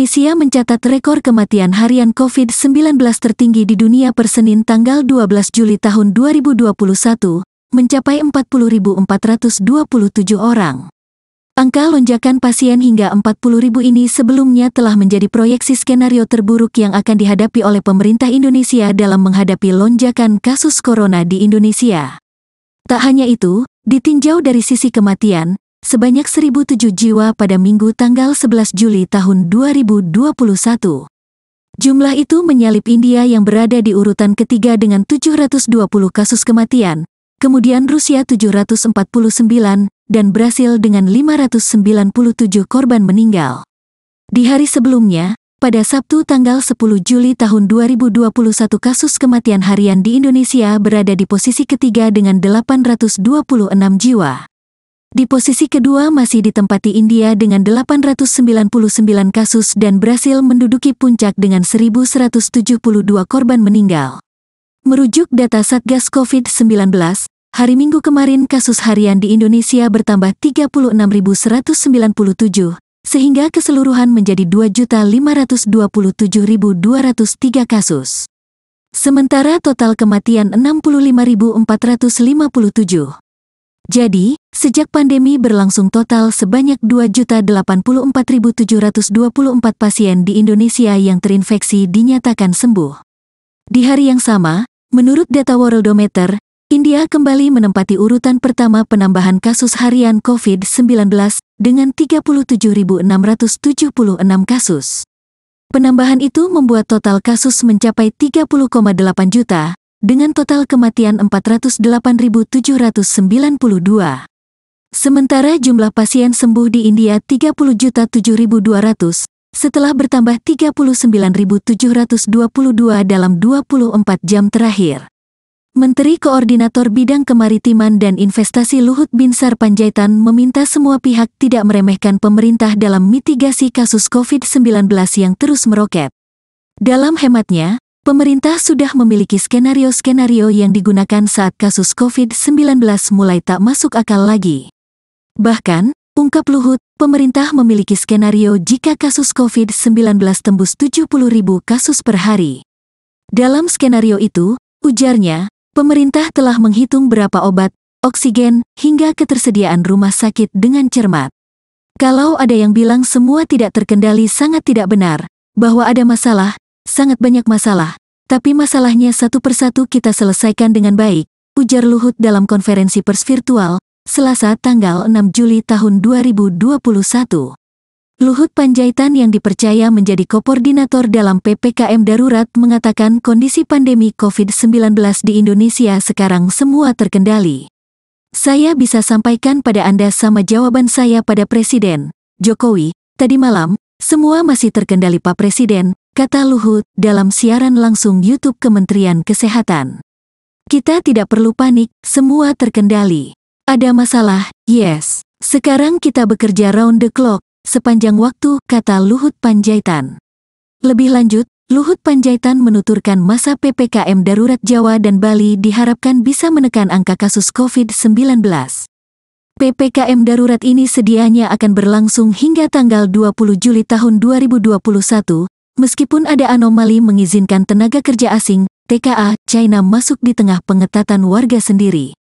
Indonesia mencatat rekor kematian harian COVID-19 tertinggi di dunia per Senin tanggal 12 Juli tahun 2021, mencapai 40.427 orang. Angka lonjakan pasien hingga 40.000 ini sebelumnya telah menjadi proyeksi skenario terburuk yang akan dihadapi oleh pemerintah Indonesia dalam menghadapi lonjakan kasus corona di Indonesia. Tak hanya itu, ditinjau dari sisi kematian, sebanyak 1.007 jiwa pada minggu tanggal 11 Juli tahun 2021. Jumlah itu menyalip India yang berada di urutan ketiga dengan 720 kasus kematian, kemudian Rusia 749, dan Brasil dengan 597 korban meninggal. Di hari sebelumnya, pada Sabtu tanggal 10 Juli tahun 2021 kasus kematian harian di Indonesia berada di posisi ketiga dengan 826 jiwa. Di posisi kedua masih ditempati India dengan 899 kasus dan Brasil menduduki puncak dengan 1.172 korban meninggal. Merujuk data Satgas COVID-19, hari Minggu kemarin kasus harian di Indonesia bertambah 36.197, sehingga keseluruhan menjadi 2.527.203 kasus. Sementara total kematian 65.457. Jadi, Sejak pandemi berlangsung total sebanyak 2.084.724 pasien di Indonesia yang terinfeksi dinyatakan sembuh. Di hari yang sama, menurut data Worldometer, India kembali menempati urutan pertama penambahan kasus harian COVID-19 dengan 37.676 kasus. Penambahan itu membuat total kasus mencapai 30,8 juta, dengan total kematian 408.792. Sementara jumlah pasien sembuh di India 30.7200 setelah bertambah 39.722 dalam 24 jam terakhir. Menteri Koordinator Bidang Kemaritiman dan Investasi Luhut Binsar Panjaitan meminta semua pihak tidak meremehkan pemerintah dalam mitigasi kasus COVID-19 yang terus meroket. Dalam hematnya, pemerintah sudah memiliki skenario-skenario yang digunakan saat kasus COVID-19 mulai tak masuk akal lagi. Bahkan, ungkap Luhut, pemerintah memiliki skenario jika kasus COVID-19 tembus 70 ribu kasus per hari. Dalam skenario itu, ujarnya, pemerintah telah menghitung berapa obat, oksigen, hingga ketersediaan rumah sakit dengan cermat. Kalau ada yang bilang semua tidak terkendali sangat tidak benar, bahwa ada masalah, sangat banyak masalah, tapi masalahnya satu persatu kita selesaikan dengan baik, ujar Luhut dalam konferensi pers virtual, Selasa tanggal 6 Juli tahun 2021. Luhut Panjaitan yang dipercaya menjadi koordinator dalam PPKM darurat mengatakan kondisi pandemi COVID-19 di Indonesia sekarang semua terkendali. Saya bisa sampaikan pada Anda sama jawaban saya pada Presiden Jokowi tadi malam, semua masih terkendali Pak Presiden, kata Luhut dalam siaran langsung YouTube Kementerian Kesehatan. Kita tidak perlu panik, semua terkendali. Ada masalah, yes. Sekarang kita bekerja round the clock, sepanjang waktu, kata Luhut Panjaitan. Lebih lanjut, Luhut Panjaitan menuturkan masa PPKM darurat Jawa dan Bali diharapkan bisa menekan angka kasus COVID-19. PPKM darurat ini sedianya akan berlangsung hingga tanggal 20 Juli tahun 2021, meskipun ada anomali mengizinkan tenaga kerja asing, TKA, China masuk di tengah pengetatan warga sendiri.